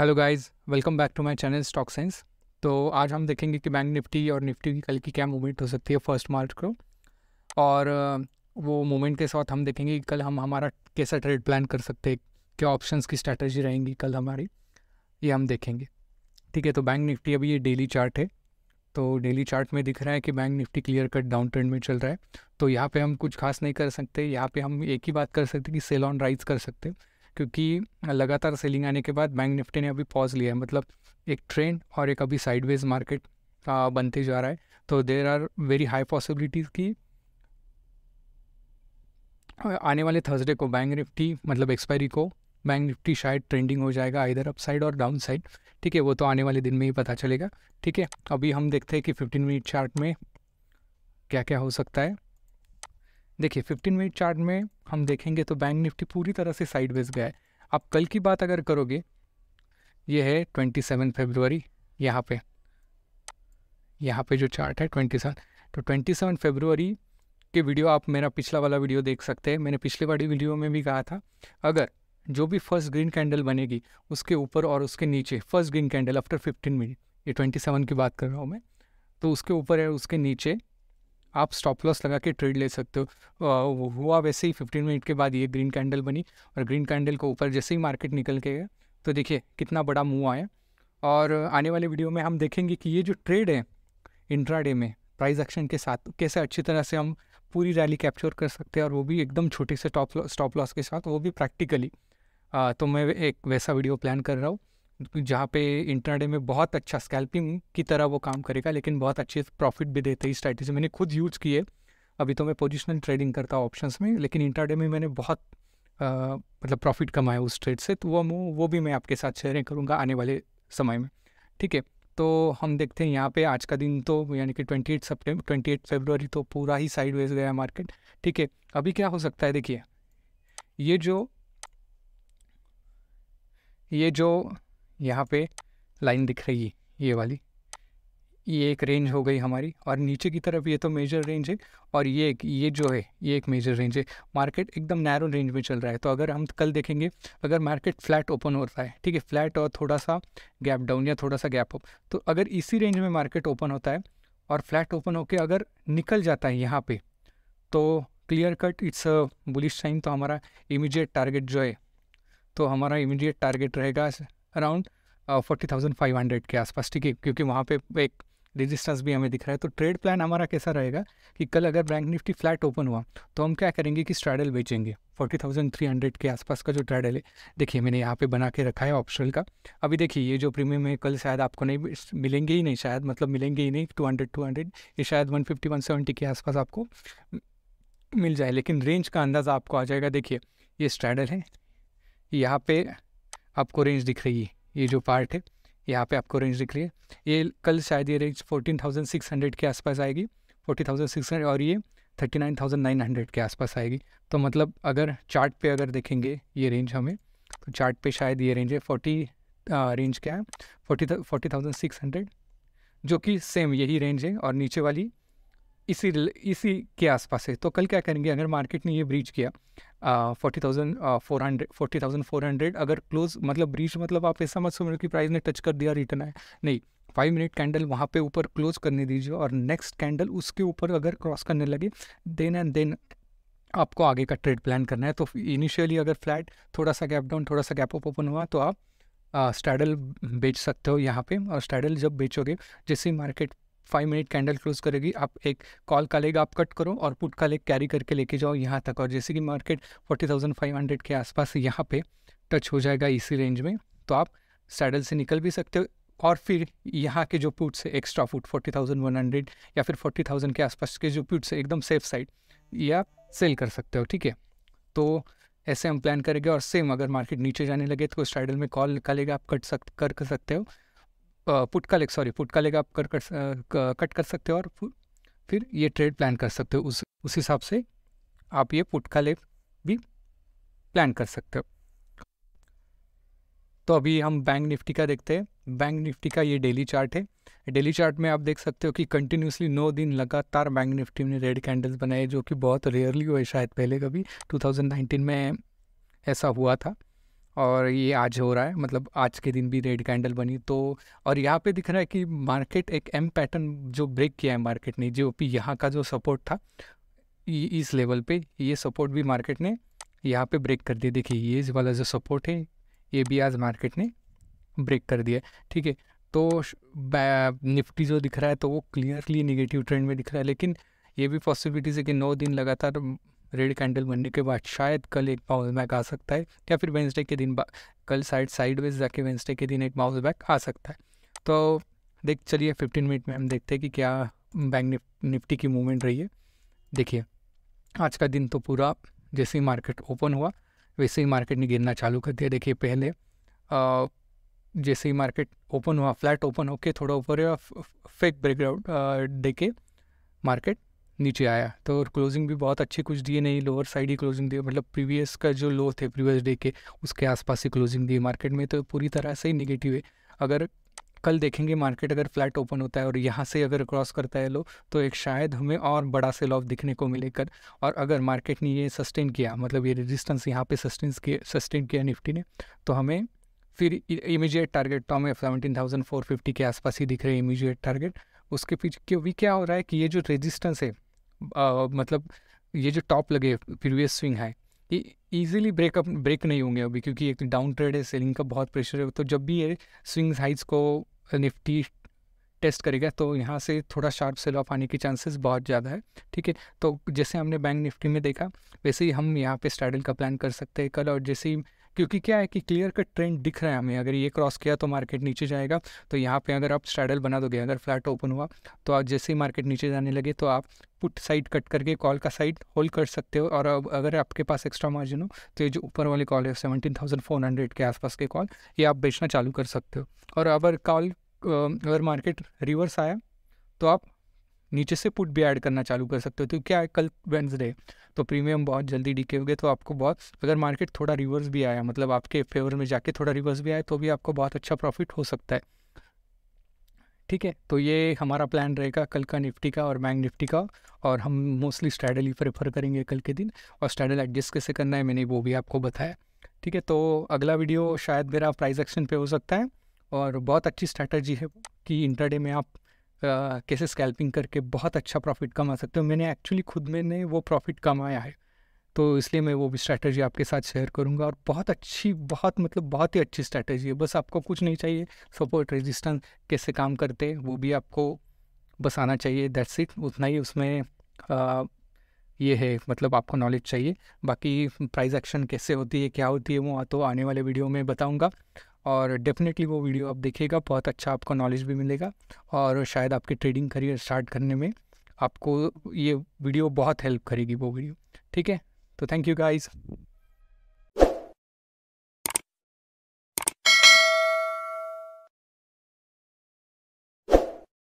hello guys welcome back to my channel stock science तो आज हम देखेंगे कि बैंक निफ्टी और निफ्टी की कल की क्या मूवमेंट हो सकती है फर्स्ट मार्च को और वो मूवमेंट के साथ हम देखेंगे कि कल हम हमारा कैसा ट्रेड प्लान कर सकते हैं क्या ऑप्शंस की स्ट्रैटेजी रहेंगी कल हमारी ये हम देखेंगे ठीक है तो बैंक निफ्टी अभी ये डेली चार्ट है तो डेली चार्ट में दिख रहा है कि bank nifty clear cut down trend में चल रहा है तो यहाँ पे हम कुछ खास नहीं कर सकते यहाँ पे हम एक ही बात कर सकते कि सेल ऑन राइज कर सकते क्योंकि लगातार सेलिंग आने के बाद बैंक निफ्टी ने अभी पॉज लिया है मतलब एक ट्रेंड और एक अभी साइडवेज मार्केट बनते जा रहा है तो there are very high possibilities की आने वाले थर्सडे को बैंक निफ्टी मतलब एक्सपायरी को बैंक निफ्टी शायद ट्रेंडिंग हो जाएगा इधर अप साइड और डाउन साइड ठीक है वो तो आने वाले दिन में ही पता चलेगा ठीक है अभी हम देखते हैं कि फिफ्टीन मिनट चार्ट में क्या क्या हो सकता है देखिए 15 मिनट चार्ट में हम देखेंगे तो बैंक निफ्टी पूरी तरह से साइडवेज गया है आप कल की बात अगर करोगे ये है ट्वेंटी सेवन फेबरवरी यहाँ पे यहाँ पे जो चार्ट है ट्वेंटी सेवन तो ट्वेंटी सेवन फेबरवरी के वीडियो आप मेरा पिछला वाला वीडियो देख सकते हैं मैंने पिछले वाली वीडियो में भी कहा था अगर जो भी फर्स्ट ग्रीन कैंडल बनेगी उसके ऊपर और उसके नीचे first green candle after fifteen minute ये ट्वेंटी सेवन की बात कर रहा हूँ मैं तो उसके ऊपर है उसके नीचे आप स्टॉप लॉस लगा के ट्रेड ले सकते हो हुआ वैसे ही फिफ्टीन मिनट के बाद ये ग्रीन कैंडल बनी और ग्रीन कैंडल को ऊपर जैसे ही मार्केट निकल के गया तो देखिए कितना बड़ा मूव आया और आने वाले वीडियो में हम देखेंगे कि ये जो ट्रेड है इंट्रा में प्राइस एक्शन के साथ कैसे अच्छी तरह से हम पूरी रैली कैप्चर कर सकते हैं और वो भी एकदम छोटे से टॉप स्टॉप लॉस के साथ वो भी प्रैक्टिकली तो मैं एक वैसा वीडियो प्लान कर रहा हूँ जहाँ पे इंटरनेट में बहुत अच्छा स्कैल्पिंग की तरह वो काम करेगा लेकिन बहुत अच्छे प्रॉफिट भी देते हैं स्ट्रैटेजी मैंने खुद यूज किए अभी तो मैं पोजिशनल ट्रेडिंग करता हूँ ऑप्शन में लेकिन इंटरडे में मैंने बहुत आ, मतलब प्रॉफिट कमाया उस ट्रेड से तो वो वो भी मैं आपके साथ शेयरिंग करूँगा आने वाले समय में ठीक है तो हम देखते हैं यहाँ पे आज का दिन तो यानी कि twenty eight September twenty eight February तो पूरा ही साइड वेज गया मार्केट ठीक है अभी क्या हो सकता है देखिए ये जो ये जो यहाँ पे लाइन दिख रही है ये वाली ये एक रेंज हो गई हमारी और नीचे की तरफ ये तो मेजर रेंज है और ये एक ये जो है ये एक मेजर रेंज है मार्केट एकदम नैरो रेंज में चल रहा है तो अगर हम कल देखेंगे अगर मार्केट फ्लैट ओपन होता है ठीक है फ्लैट और थोड़ा सा गैप डाउन या थोड़ा सा गैप अप तो अगर इसी रेंज में मार्केट ओपन होता है और फ्लैट ओपन होके अगर निकल जाता है यहाँ पर तो clear cut it's a bullish sign तो हमारा इमीडिएट टारगेट जो है तो हमारा इमीडिएट टारगेट रहेगा around forty thousand five hundred के आसपास ठीक है क्योंकि वहाँ पे एक रेजिस्टेंस भी हमें दिख रहा है तो ट्रेड प्लान हमारा कैसा रहेगा कि कल अगर बैंक निफ्टी फ्लैट ओपन हुआ तो हम क्या करेंगे कि स्ट्रैडल बेचेंगे फोर्टी थाउजेंड थ्री हंड्रेड के आसपास का जो ट्रैडल है देखिए मैंने यहाँ पे बना के रखा है ऑप्शनल का अभी देखिए ये जो प्रीमियम है कल शायद आपको नहीं मिलेंगे ही नहीं शायद मतलब मिलेंगे ही नहीं टू हंड्रेड टू हंड्रेड ये शायद वन फिफ्टी वन सेवेंटी के आसपास आपको मिल जाए लेकिन रेंज का अंदाज़ा आपको आ जाएगा देखिए ये स्ट्रैडल है यहाँ पे आपको रेंज दिख रही है ये जो पार्ट है यहाँ पे आपको रेंज दिख रही है ये कल शायद ये range fourteen thousand six hundred के आसपास आएगी फोर्टी थाउजेंड सिक्स हंड्रेड और ये thirty nine thousand nine hundred के आसपास आएगी तो मतलब अगर चार्ट पे अगर देखेंगे ये रेंज हमें तो चार्ट पे शायद ये रेंज है फोर्टी रेंज क्या है forty forty thousand six hundred जो कि सेम यही रेंज है और नीचे वाली इसी इसी के आसपास है तो कल क्या करेंगे अगर मार्केट ने ये ब्रीच किया forty thousand four hundred forty thousand four hundred अगर क्लोज मतलब ब्रीच मतलब आप ऐसा मत समझो कि प्राइस ने टच कर दिया रिटर्न है नहीं फाइव मिनट कैंडल वहाँ पे ऊपर क्लोज करने दीजिए और नेक्स्ट कैंडल उसके ऊपर अगर क्रॉस करने लगे देन एंड देन आपको आगे का ट्रेड प्लान करना है तो इनिशियली अगर फ्लैट थोड़ा सा गैप डाउन थोड़ा सा गैप अप ओपन हुआ तो आप स्टैडल बेच सकते हो यहाँ पे और स्टैडल जब बेचोगे जैसे ही market five minute candle close करेगी आप एक कॉल का लेग आप कट करो और पुट का लेग कैरी करके लेके जाओ यहाँ तक और जैसे कि market forty thousand five hundred के आसपास यहाँ पे टच हो जाएगा इसी रेंज में तो आप सैडल से निकल भी सकते हो और फिर यहाँ के जो पुट से extra put forty thousand one hundred या फिर फोर्टी थाउजेंड के आसपास के जो पुट से एकदम सेफ साइड ये आप सेल कर सकते हो ठीक है तो ऐसे हम प्लान करेंगे और सेम अगर मार्केट नीचे जाने लगे तो स्ट्राइडल में कॉल निकालेगा आप कट सक कर सकते हो पुट का लेग सॉरी पुट का लेग आप कर, कर, कर कट कर सकते हो और फिर ये ट्रेड प्लान कर सकते हो उस उस हिसाब से आप ये पुट का लेग भी प्लान कर सकते हो तो अभी हम बैंक निफ्टी का देखते हैं बैंक निफ्टी का ये डेली चार्ट है डेली चार्ट में आप देख सकते हो कि कंटिन्यूसली नौ दिन लगातार बैंक निफ्टी ने रेड कैंडल्स बनाए जो कि बहुत रेयरली हुए शायद पहले कभी 2019 में ऐसा हुआ था और ये आज हो रहा है मतलब आज के दिन भी रेड कैंडल बनी तो और यहाँ पे दिख रहा है कि मार्केट एक एम पैटर्न जो ब्रेक किया है मार्केट ने जो भी यहाँ का जो सपोर्ट था इस लेवल पे ये सपोर्ट भी मार्केट ने यहाँ पे ब्रेक कर दिया देखिए ये वाला जो सपोर्ट है ये भी आज मार्केट ने ब्रेक कर दिया ठीक है तो निफ्टी जो दिख रहा है तो वो क्लियरली निगेटिव ट्रेंड में दिख रहा है लेकिन ये भी पॉसिबिलिटीज़ है कि नौ दिन लगातार रेड कैंडल बनने के बाद शायद कल एक बाउंस बैक आ सकता है या फिर वेंसडे के दिन कल साइड साइडवेज जाके वेंसडे के दिन एक बाउंस बैक आ सकता है तो देख चलिए फिफ्टीन मिनट में हम देखते हैं कि क्या बैंक निफ, निफ्टी की मूवमेंट रही है देखिए आज का दिन तो पूरा जैसे ही मार्केट ओपन हुआ वैसे ही मार्केट ने गिरना चालू कर दिया देखिए पहले आ, जैसे ही मार्केट ओपन हुआ फ्लैट ओपन होके थोड़ा ऊपर फेक ब्रेकआउट देके मार्केट नीचे आया तो क्लोजिंग भी बहुत अच्छी कुछ दिए नहीं लोअर साइड ही क्लोजिंग दिए मतलब प्रीवियस का जो लो थे प्रीवियस डे के उसके आसपास ही क्लोजिंग दिए मार्केट में तो पूरी तरह से ही निगेटिव है अगर कल देखेंगे मार्केट अगर फ्लैट ओपन होता है और यहाँ से अगर क्रॉस करता है लो तो एक शायद हमें और बड़ा सेल ऑफ दिखने को मिलेगा और अगर मार्केट ने ये सस्टेन किया मतलब ये रेजिस्टेंस यहाँ पे सस्टेन किया सस्टेन किया निफ्टी ने तो हमें फिर इमीजिएट टारगेट तो हमें सेवनटीन थाउजेंड फोर फिफ्टी के आसपास ही दिख रहे हैं इमीजिएट टारगेट उसके पीछे क्योंकि क्या हो रहा है कि ये जो रेजिस्टेंस है आ, मतलब ये जो टॉप लगे प्रीवियस स्विंग है ये ईजिली ब्रेकअप ब्रेक नहीं होंगे अभी क्योंकि एक डाउन ट्रेड है सेलिंग का बहुत प्रेशर है तो जब भी ये स्विंग्स हाइट्स को निफ्टी टेस्ट करेगा तो यहाँ से थोड़ा शार्प सेल ऑफ आने के चांसेस बहुत ज़्यादा है ठीक है तो जैसे हमने बैंक निफ्टी में देखा वैसे ही हम यहाँ पे स्ट्रैडल का प्लान कर सकते हैं कल और जैसे ही क्योंकि क्या है कि क्लियर कट ट्रेंड दिख रहा है हमें अगर ये क्रॉस किया तो मार्केट नीचे जाएगा तो यहाँ पे अगर आप स्ट्रैडल बना दोगे अगर फ्लैट ओपन हुआ तो आप जैसे ही मार्केट नीचे जाने लगे तो आप पुट साइड कट करके कॉल का साइड होल्ड कर सकते हो और अब अगर आपके पास एक्स्ट्रा मार्जिन हो तो ये जो ऊपर वाली कॉल है सेवनटीन थाउजेंड फोर हंड्रेड के आसपास के कॉल ये आप बेचना चालू कर सकते हो और अगर कॉल अगर मार्केट रिवर्स आया तो आप नीचे से पुट भी ऐड करना चालू कर सकते हो तो क्या है कल वेंसडे तो प्रीमियम बहुत जल्दी डिके हो गए तो आपको बहुत अगर मार्केट थोड़ा रिवर्स भी आया मतलब आपके फेवर में जाके थोड़ा रिवर्स भी आया तो भी आपको बहुत अच्छा प्रॉफिट हो सकता है ठीक है तो ये हमारा प्लान रहेगा कल का निफ्टी का और बैंक निफ्टी का और हम मोस्टली स्ट्रैडल ही प्रेफर करेंगे कल के दिन और स्ट्रैडल एडजस्ट कैसे करना है मैंने वो भी आपको बताया ठीक है तो अगला वीडियो शायद मेरा प्राइस एक्शन पे हो सकता है और बहुत अच्छी स्ट्रैटर्जी है कि इंटरडे में आप कैसे स्कैल्पिंग करके बहुत अच्छा प्रॉफिट कमा सकते हो मैंने एक्चुअली खुद मैंने वो प्रॉफिट कमाया है तो इसलिए मैं वो भी स्ट्रैटेजी आपके साथ शेयर करूँगा और बहुत अच्छी बहुत मतलब बहुत ही अच्छी स्ट्रैटेजी है बस आपको कुछ नहीं चाहिए सपोर्ट रेजिस्टेंस कैसे काम करते हैं वो भी आपको बस आना चाहिए दैट्स इट उतना ही उसमें आ, ये है मतलब आपको नॉलेज चाहिए बाकी प्राइस एक्शन कैसे होती है क्या होती है वो तो आने वाले वीडियो में बताऊँगा और डेफिनेटली वो वीडियो आप देखिएगा बहुत अच्छा आपको नॉलेज भी मिलेगा और शायद आपके ट्रेडिंग करियर स्टार्ट करने में आपको ये वीडियो बहुत हेल्प करेगी वो वीडियो ठीक है तो थैंक यू गाइज़